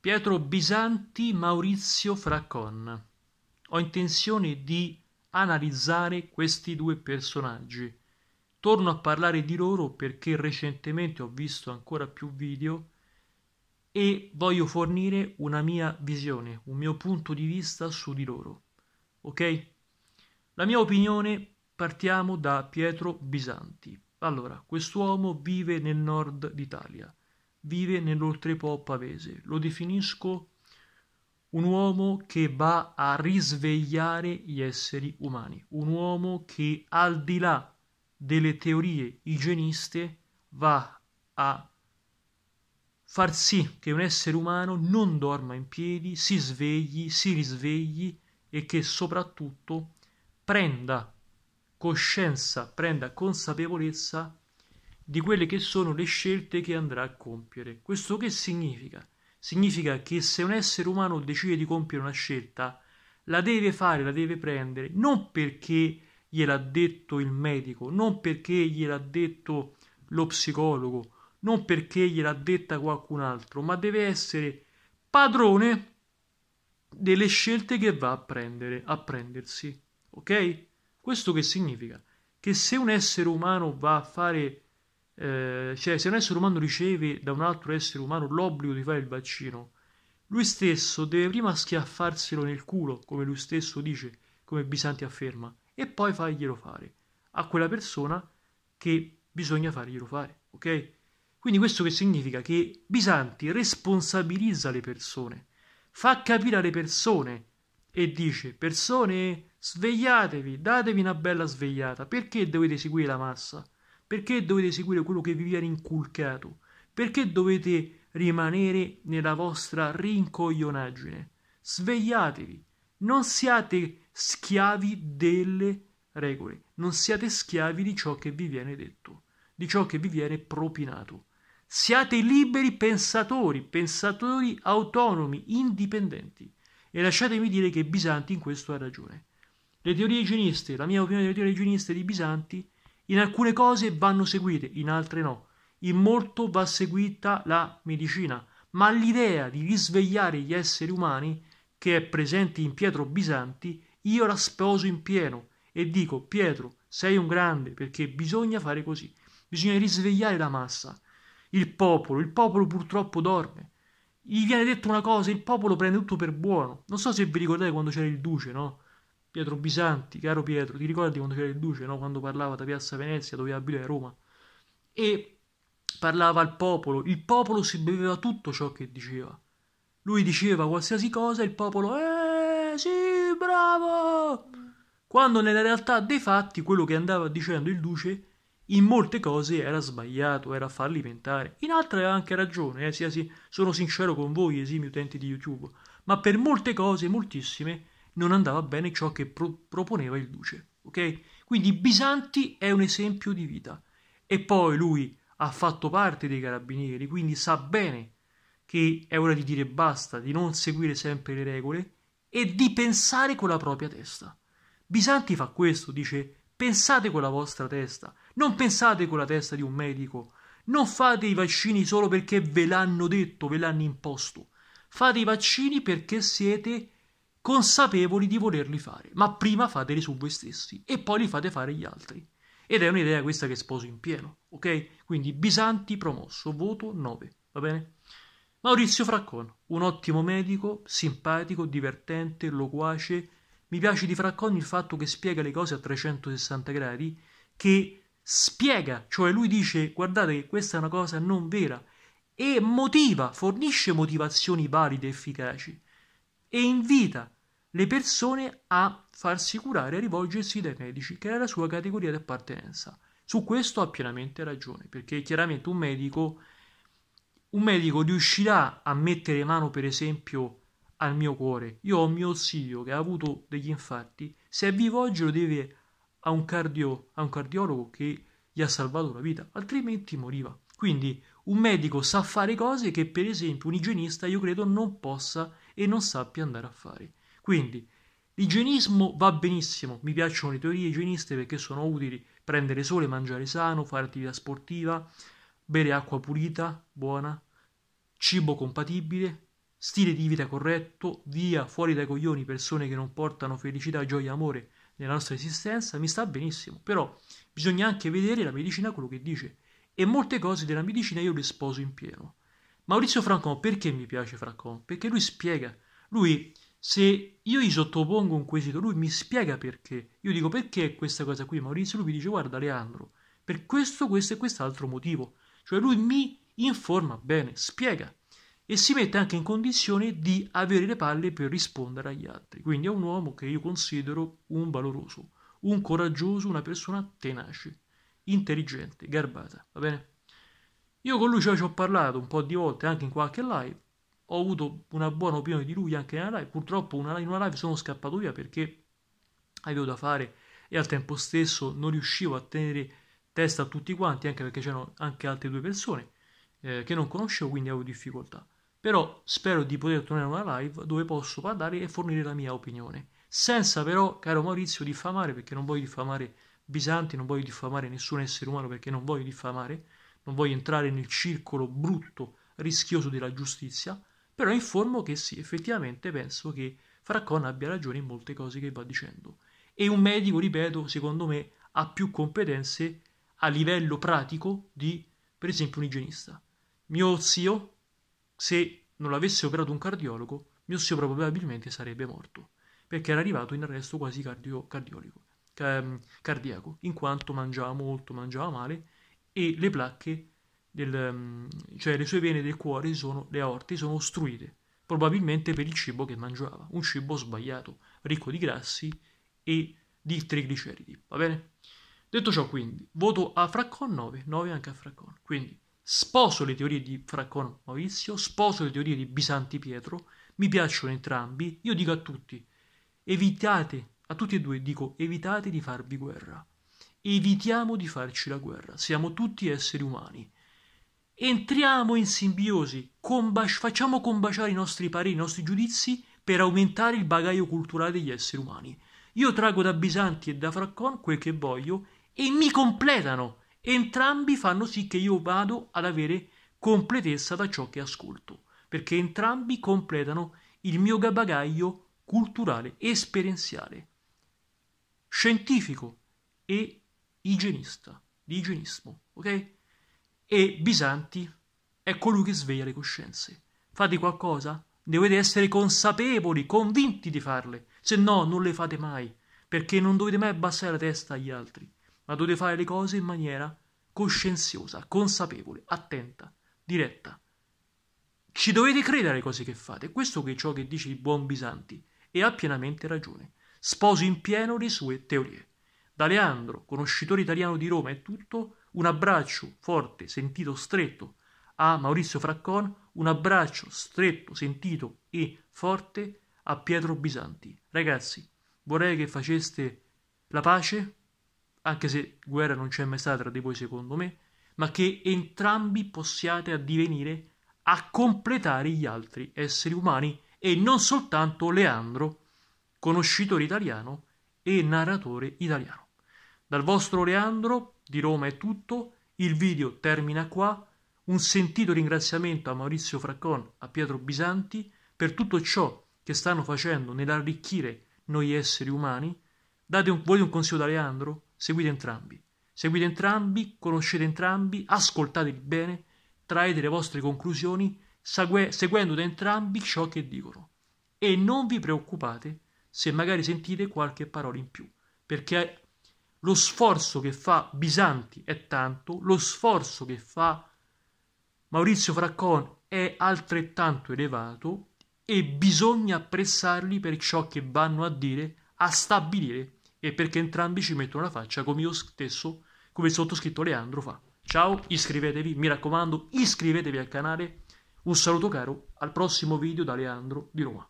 Pietro Bisanti, Maurizio Fraccon. Ho intenzione di analizzare questi due personaggi. Torno a parlare di loro perché recentemente ho visto ancora più video e voglio fornire una mia visione, un mio punto di vista su di loro. Ok? La mia opinione partiamo da Pietro Bisanti. Allora, quest'uomo vive nel nord d'Italia vive nell'oltrepo pavese. Lo definisco un uomo che va a risvegliare gli esseri umani, un uomo che al di là delle teorie igieniste va a far sì che un essere umano non dorma in piedi, si svegli, si risvegli e che soprattutto prenda coscienza, prenda consapevolezza di quelle che sono le scelte che andrà a compiere. Questo che significa? Significa che se un essere umano decide di compiere una scelta, la deve fare, la deve prendere, non perché gliel'ha detto il medico, non perché gliel'ha detto lo psicologo, non perché gliel'ha detta qualcun altro, ma deve essere padrone delle scelte che va a prendere, a prendersi. Ok? Questo che significa? Che se un essere umano va a fare eh, cioè se un essere umano riceve da un altro essere umano l'obbligo di fare il vaccino, lui stesso deve prima schiaffarselo nel culo, come lui stesso dice, come Bisanti afferma, e poi farglielo fare a quella persona che bisogna farglielo fare, ok? Quindi questo che significa? Che Bisanti responsabilizza le persone, fa capire alle persone e dice persone svegliatevi, datevi una bella svegliata, perché dovete seguire la massa? Perché dovete seguire quello che vi viene inculcato? Perché dovete rimanere nella vostra rincoglionaggine? Svegliatevi, non siate schiavi delle regole, non siate schiavi di ciò che vi viene detto, di ciò che vi viene propinato. Siate liberi pensatori, pensatori autonomi, indipendenti. E lasciatemi dire che Bisanti in questo ha ragione. Le teorie igieniste, la mia opinione delle teorie igieniste di Bisanti in alcune cose vanno seguite, in altre no. In molto va seguita la medicina, ma l'idea di risvegliare gli esseri umani che è presente in Pietro Bisanti, io la sposo in pieno e dico Pietro, sei un grande perché bisogna fare così, bisogna risvegliare la massa, il popolo, il popolo purtroppo dorme. Gli viene detto una cosa, il popolo prende tutto per buono. Non so se vi ricordate quando c'era il duce, no? Pietro Bisanti, caro Pietro, ti ricordi quando c'era il Duce, no? quando parlava da Piazza Venezia, dove abita a Roma? E parlava al popolo, il popolo si beveva tutto ciò che diceva. Lui diceva qualsiasi cosa e il popolo, eh sì, bravo! Quando nella realtà dei fatti quello che andava dicendo il Duce in molte cose era sbagliato, era fallimentare, in altre aveva anche ragione, eh, sì, sì, sono sincero con voi, esimi utenti di YouTube, ma per molte cose, moltissime, non andava bene ciò che pro- proponeva il duce. Okay? Quindi Bisanti è un esempio di vita. E poi lui ha fatto parte dei carabinieri, quindi sa bene che è ora di dire basta, di non seguire sempre le regole e di pensare con la propria testa. Bisanti fa questo, dice pensate con la vostra testa, non pensate con la testa di un medico, non fate i vaccini solo perché ve l'hanno detto, ve l'hanno imposto, fate i vaccini perché siete consapevoli di volerli fare, ma prima fateli su voi stessi e poi li fate fare gli altri. Ed è un'idea questa che sposo in pieno, ok? Quindi Bisanti promosso, voto 9, va bene? Maurizio Fraccon, un ottimo medico, simpatico, divertente, loquace. Mi piace di Fraccon il fatto che spiega le cose a 360 gradi, che spiega, cioè lui dice guardate che questa è una cosa non vera e motiva, fornisce motivazioni valide, efficaci e invita le persone a farsi curare e rivolgersi dai medici, che era la sua categoria di appartenenza. Su questo ha pienamente ragione, perché chiaramente un medico, un medico riuscirà a mettere mano, per esempio, al mio cuore. Io ho mio zio che ha avuto degli infarti, se è vivo oggi lo deve a un, cardio, a un cardiologo che gli ha salvato la vita, altrimenti moriva. Quindi un medico sa fare cose che per esempio un igienista io credo non possa e non sappia andare a fare. Quindi l'igienismo va benissimo, mi piacciono le teorie igieniste perché sono utili, prendere sole, mangiare sano, fare attività sportiva, bere acqua pulita, buona, cibo compatibile, stile di vita corretto, via, fuori dai coglioni, persone che non portano felicità, gioia, amore nella nostra esistenza, mi sta benissimo. Però bisogna anche vedere la medicina quello che dice. E molte cose della medicina io le sposo in pieno. Maurizio Francon, perché mi piace Francon? Perché lui spiega, lui se io gli sottopongo un quesito, lui mi spiega perché. Io dico perché è questa cosa qui, Maurizio, lui mi dice guarda Leandro, per questo, questo e quest'altro motivo. Cioè lui mi informa bene, spiega e si mette anche in condizione di avere le palle per rispondere agli altri. Quindi è un uomo che io considero un valoroso, un coraggioso, una persona tenace, intelligente, garbata, va bene? Io con lui ci ho parlato un po' di volte anche in qualche live ho avuto una buona opinione di lui anche nella live, purtroppo una, in una live sono scappato via perché avevo da fare e al tempo stesso non riuscivo a tenere testa a tutti quanti, anche perché c'erano anche altre due persone eh, che non conoscevo, quindi avevo difficoltà. Però spero di poter tornare a una live dove posso parlare e fornire la mia opinione, senza però, caro Maurizio, diffamare, perché non voglio diffamare Bisanti, non voglio diffamare nessun essere umano, perché non voglio diffamare, non voglio entrare nel circolo brutto, rischioso della giustizia, però informo che sì, effettivamente penso che Fraccon abbia ragione in molte cose che va dicendo. E un medico, ripeto, secondo me ha più competenze a livello pratico di, per esempio, un igienista. Mio zio, se non l'avesse operato un cardiologo, mio zio probabilmente sarebbe morto, perché era arrivato in arresto quasi cardio, ca, ehm, cardiaco, in quanto mangiava molto, mangiava male e le placche del, mm, cioè le sue vene del cuore sono, le aorte sono ostruite, probabilmente per il cibo che mangiava, un cibo sbagliato, ricco di grassi e di trigliceridi, va bene? Detto ciò quindi, voto a Fraccon 9, 9 anche a Fraccon, quindi sposo le teorie di Fraccon Maurizio, sposo le teorie di Bisanti Pietro, mi piacciono entrambi, io dico a tutti, evitate, a tutti e due dico evitate di farvi guerra, evitiamo di farci la guerra, siamo tutti esseri umani, entriamo in simbiosi, combaci- facciamo combaciare i nostri pareri, i nostri giudizi per aumentare il bagaglio culturale degli esseri umani. Io trago da Bisanti e da Fraccon quel che voglio e mi completano. Entrambi fanno sì che io vado ad avere completezza da ciò che ascolto, perché entrambi completano il mio bagaglio culturale, esperienziale, scientifico e igienista, di igienismo, ok? E Bisanti è colui che sveglia le coscienze. Fate qualcosa? Dovete essere consapevoli, convinti di farle, se no non le fate mai, perché non dovete mai abbassare la testa agli altri, ma dovete fare le cose in maniera coscienziosa, consapevole, attenta, diretta. Ci dovete credere alle cose che fate, questo è ciò che dice il buon Bisanti, e ha pienamente ragione. Sposo in pieno le sue teorie. Da Leandro, conoscitore italiano di Roma e tutto, un abbraccio forte, sentito, stretto a Maurizio Fraccon, un abbraccio stretto, sentito e forte a Pietro Bisanti. Ragazzi, vorrei che faceste la pace, anche se guerra non c'è mai stata tra di voi secondo me, ma che entrambi possiate addivenire a completare gli altri esseri umani e non soltanto Leandro, conoscitore italiano e narratore italiano. Dal vostro Leandro di Roma è tutto, il video termina qua, un sentito ringraziamento a Maurizio Fraccon, a Pietro Bisanti per tutto ciò che stanno facendo nell'arricchire noi esseri umani. Date un, volete un consiglio da Leandro? Seguite entrambi. Seguite entrambi, conoscete entrambi, ascoltateli bene, traete le vostre conclusioni segue, seguendo da entrambi ciò che dicono. E non vi preoccupate se magari sentite qualche parola in più, perché lo sforzo che fa Bisanti è tanto, lo sforzo che fa Maurizio Fraccon è altrettanto elevato e bisogna apprezzarli per ciò che vanno a dire, a stabilire e perché entrambi ci mettono la faccia come io stesso, come il sottoscritto Leandro fa. Ciao, iscrivetevi, mi raccomando, iscrivetevi al canale. Un saluto caro, al prossimo video da Leandro di Roma.